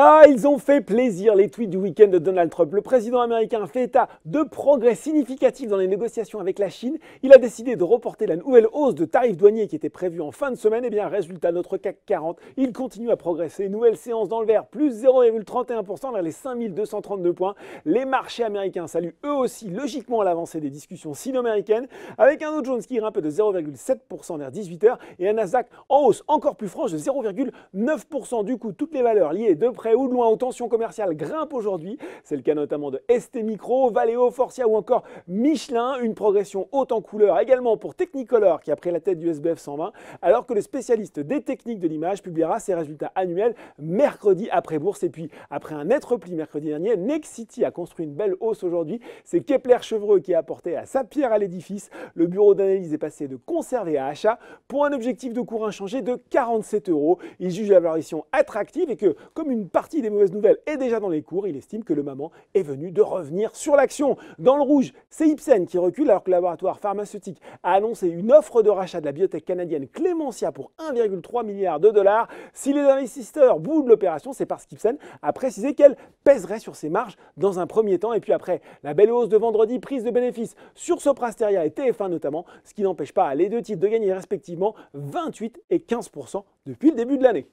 Ah, ils ont fait plaisir les tweets du week-end de Donald Trump. Le président américain fait état de progrès significatifs dans les négociations avec la Chine. Il a décidé de reporter la nouvelle hausse de tarifs douaniers qui était prévue en fin de semaine. Et eh bien, résultat, notre CAC 40, il continue à progresser. Nouvelle séance dans le vert, plus 0,31% vers les 5232 points. Les marchés américains saluent eux aussi logiquement l'avancée des discussions sino-américaines, avec un autre Jones qui grimpe de 0,7% vers 18h et un Nasdaq en hausse encore plus franche de 0,9%. Du coup, toutes les valeurs liées de près ou de loin aux tensions commerciales grimpent aujourd'hui. C'est le cas notamment de ST Micro, Valeo, Forcia ou encore Michelin. Une progression haute en couleur également pour Technicolor qui a pris la tête du SBF 120, alors que le spécialiste des techniques de l'image publiera ses résultats annuels mercredi après bourse. Et puis après un net repli mercredi dernier, Nexity a construit une belle hausse aujourd'hui. C'est Kepler Chevreux qui a apporté à sa pierre à l'édifice. Le bureau d'analyse est passé de conserver à achat pour un objectif de cours inchangé de 47 euros. Il juge la valorisation attractive et que comme une partie des mauvaises nouvelles est déjà dans les cours, il estime que le moment est venu de revenir sur l'action. Dans le rouge, c'est Ipsen qui recule alors que le laboratoire pharmaceutique a annoncé une offre de rachat de la biotech canadienne Clémentia pour 1,3 milliard de dollars. Si les investisseurs boudent l'opération, c'est parce qu'Ipsen a précisé qu'elle pèserait sur ses marges dans un premier temps et puis après la belle hausse de vendredi, prise de bénéfices sur Soprasteria et TF1 notamment, ce qui n'empêche pas les deux titres de gagner respectivement 28 et 15% depuis le début de l'année.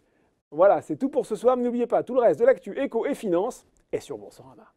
Voilà, c'est tout pour ce soir. N'oubliez pas, tout le reste de l'actu éco et finance est sur Boursorama.